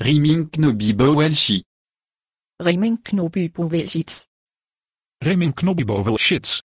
Rimin knobi bo sheets Rimin knobi bo sheets